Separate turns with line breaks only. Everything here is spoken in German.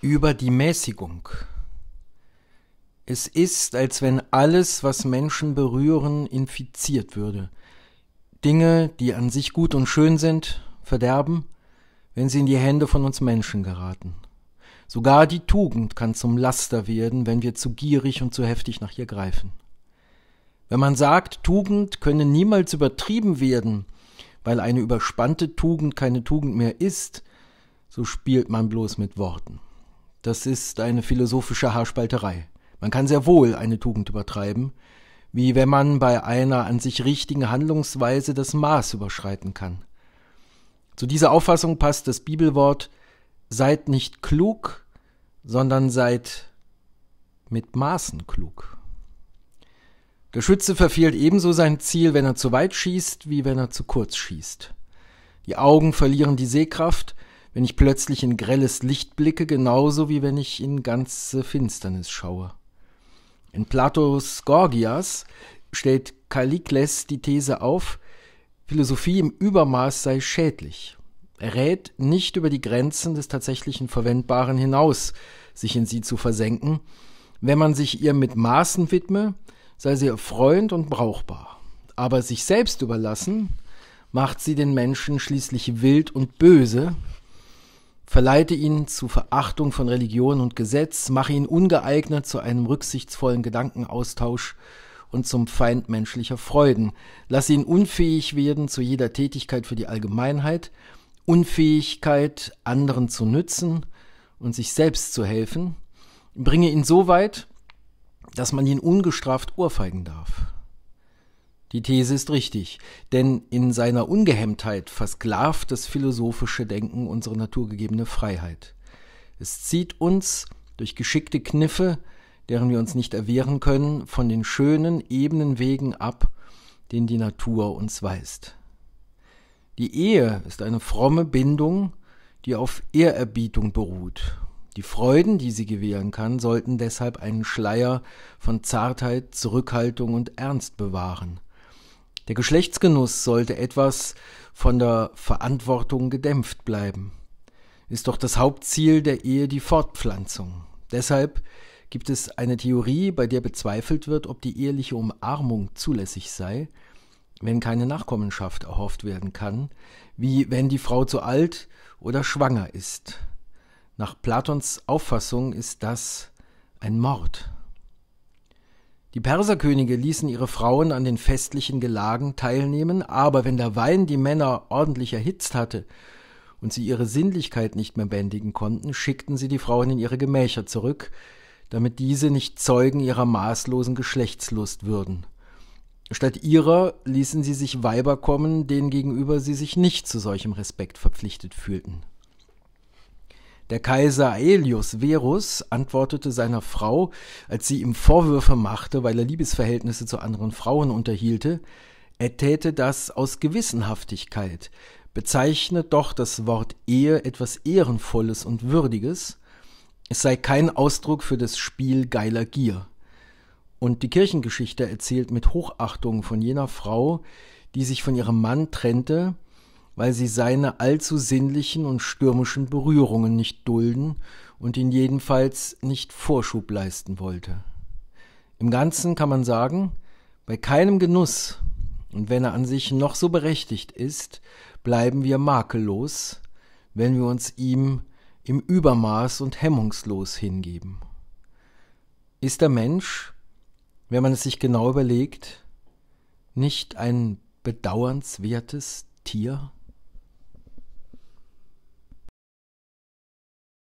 über die Mäßigung. Es ist, als wenn alles, was Menschen berühren, infiziert würde. Dinge, die an sich gut und schön sind, verderben, wenn sie in die Hände von uns Menschen geraten. Sogar die Tugend kann zum Laster werden, wenn wir zu gierig und zu heftig nach ihr greifen. Wenn man sagt, Tugend könne niemals übertrieben werden, weil eine überspannte Tugend keine Tugend mehr ist, so spielt man bloß mit Worten. Das ist eine philosophische Haarspalterei. Man kann sehr wohl eine Tugend übertreiben, wie wenn man bei einer an sich richtigen Handlungsweise das Maß überschreiten kann. Zu dieser Auffassung passt das Bibelwort Seid nicht klug, sondern seid mit Maßen klug. Der Schütze verfehlt ebenso sein Ziel, wenn er zu weit schießt, wie wenn er zu kurz schießt. Die Augen verlieren die Sehkraft, wenn ich plötzlich in grelles Licht blicke, genauso wie wenn ich in ganze Finsternis schaue. In Platos Gorgias stellt Kallikles die These auf, Philosophie im Übermaß sei schädlich. Er rät nicht über die Grenzen des tatsächlichen Verwendbaren hinaus, sich in sie zu versenken. Wenn man sich ihr mit Maßen widme, sei sie erfreuend und brauchbar. Aber sich selbst überlassen, macht sie den Menschen schließlich wild und böse, Verleite ihn zu Verachtung von Religion und Gesetz, mache ihn ungeeignet zu einem rücksichtsvollen Gedankenaustausch und zum Feind menschlicher Freuden. lasse ihn unfähig werden zu jeder Tätigkeit für die Allgemeinheit, Unfähigkeit, anderen zu nützen und sich selbst zu helfen. Bringe ihn so weit, dass man ihn ungestraft ohrfeigen darf. Die These ist richtig, denn in seiner Ungehemmtheit versklavt das philosophische Denken unsere naturgegebene Freiheit. Es zieht uns durch geschickte Kniffe, deren wir uns nicht erwehren können, von den schönen, ebenen Wegen ab, den die Natur uns weist. Die Ehe ist eine fromme Bindung, die auf Ehrerbietung beruht. Die Freuden, die sie gewähren kann, sollten deshalb einen Schleier von Zartheit, Zurückhaltung und Ernst bewahren. Der Geschlechtsgenuss sollte etwas von der Verantwortung gedämpft bleiben. Ist doch das Hauptziel der Ehe die Fortpflanzung. Deshalb gibt es eine Theorie, bei der bezweifelt wird, ob die eheliche Umarmung zulässig sei, wenn keine Nachkommenschaft erhofft werden kann, wie wenn die Frau zu alt oder schwanger ist. Nach Platons Auffassung ist das ein Mord. Die Perserkönige ließen ihre Frauen an den festlichen Gelagen teilnehmen, aber wenn der Wein die Männer ordentlich erhitzt hatte und sie ihre Sinnlichkeit nicht mehr bändigen konnten, schickten sie die Frauen in ihre Gemächer zurück, damit diese nicht Zeugen ihrer maßlosen Geschlechtslust würden. Statt ihrer ließen sie sich Weiber kommen, denen gegenüber sie sich nicht zu solchem Respekt verpflichtet fühlten der Kaiser Aelius Verus antwortete seiner Frau, als sie ihm Vorwürfe machte, weil er Liebesverhältnisse zu anderen Frauen unterhielte, er täte das aus Gewissenhaftigkeit, bezeichnet doch das Wort Ehe etwas Ehrenvolles und Würdiges, es sei kein Ausdruck für das Spiel geiler Gier. Und die Kirchengeschichte erzählt mit Hochachtung von jener Frau, die sich von ihrem Mann trennte, weil sie seine allzu sinnlichen und stürmischen Berührungen nicht dulden und ihn jedenfalls nicht Vorschub leisten wollte. Im Ganzen kann man sagen, bei keinem Genuss, und wenn er an sich noch so berechtigt ist, bleiben wir makellos, wenn wir uns ihm im Übermaß und hemmungslos hingeben. Ist der Mensch, wenn man es sich genau überlegt, nicht ein bedauernswertes Tier?